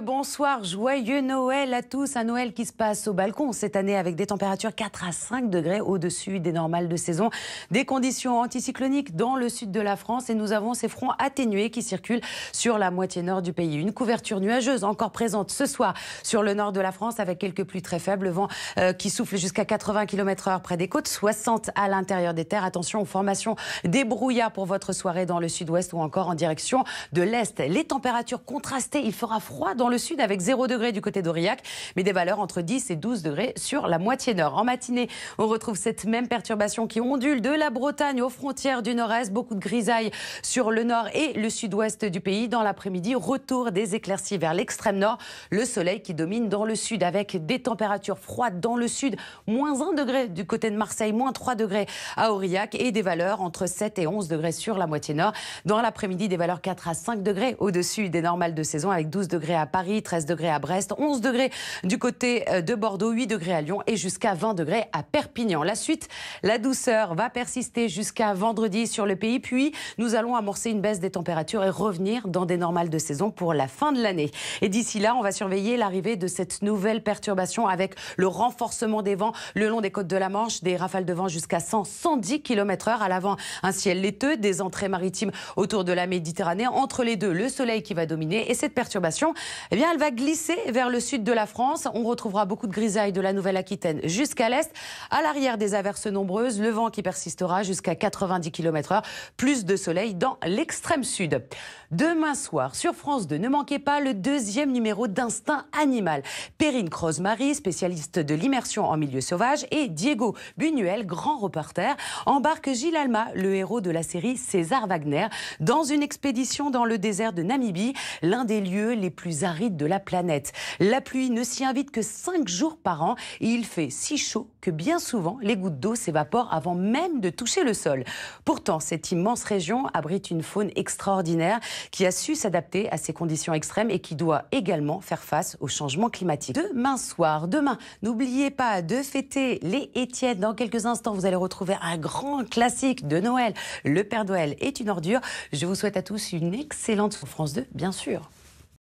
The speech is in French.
bonsoir, joyeux Noël à tous. Un Noël qui se passe au balcon cette année avec des températures 4 à 5 degrés au-dessus des normales de saison. Des conditions anticycloniques dans le sud de la France et nous avons ces fronts atténués qui circulent sur la moitié nord du pays. Une couverture nuageuse encore présente ce soir sur le nord de la France avec quelques pluies très faibles, vent euh, qui souffle jusqu'à 80 km h près des côtes, 60 à l'intérieur des terres. Attention aux formations des brouillards pour votre soirée dans le sud-ouest ou encore en direction de l'est. Les températures contrastées, il fera froid dans le sud avec 0 degré du côté d'Aurillac, mais des valeurs entre 10 et 12 degrés sur la moitié nord. En matinée, on retrouve cette même perturbation qui ondule de la Bretagne aux frontières du nord-est, beaucoup de grisailles sur le nord et le sud-ouest du pays. Dans l'après-midi, retour des éclaircies vers l'extrême nord, le soleil qui domine dans le sud avec des températures froides dans le sud, moins 1 degré du côté de Marseille, moins 3 degrés à Aurillac et des valeurs entre 7 et 11 degrés sur la moitié nord. Dans l'après-midi, des valeurs 4 à 5 degrés au-dessus des normales de saison avec 12 degrés à Paris. Paris, 13 degrés à Brest, 11 degrés du côté euh, de Bordeaux, 8 degrés à Lyon et jusqu'à 20 degrés à Perpignan. La suite, la douceur va persister jusqu'à vendredi sur le pays, puis nous allons amorcer une baisse des températures et revenir dans des normales de saison pour la fin de l'année. Et d'ici là, on va surveiller l'arrivée de cette nouvelle perturbation avec le renforcement des vents le long des côtes de la Manche, des rafales de vent jusqu'à 110 km heure. À l'avant, un ciel laiteux, des entrées maritimes autour de la Méditerranée. Entre les deux, le soleil qui va dominer et cette perturbation, eh bien, elle va glisser vers le sud de la France. On retrouvera beaucoup de grisailles de la Nouvelle-Aquitaine jusqu'à l'est. À l'arrière des averses nombreuses, le vent qui persistera jusqu'à 90 km/h, plus de soleil dans l'extrême sud. Demain soir, sur France 2, ne manquez pas le deuxième numéro d'Instinct Animal. Perrine Crosmary, spécialiste de l'immersion en milieu sauvage, et Diego Buñuel, grand reporter, embarquent Gilles Alma, le héros de la série César Wagner, dans une expédition dans le désert de Namibie, l'un des lieux les plus arrêtés de la planète. La pluie ne s'y invite que 5 jours par an et il fait si chaud que bien souvent les gouttes d'eau s'évaporent avant même de toucher le sol. Pourtant, cette immense région abrite une faune extraordinaire qui a su s'adapter à ces conditions extrêmes et qui doit également faire face au changement climatique. Demain soir, demain, n'oubliez pas de fêter les Étienne. Dans quelques instants, vous allez retrouver un grand classique de Noël. Le Père Noël est une ordure. Je vous souhaite à tous une excellente France 2, bien sûr.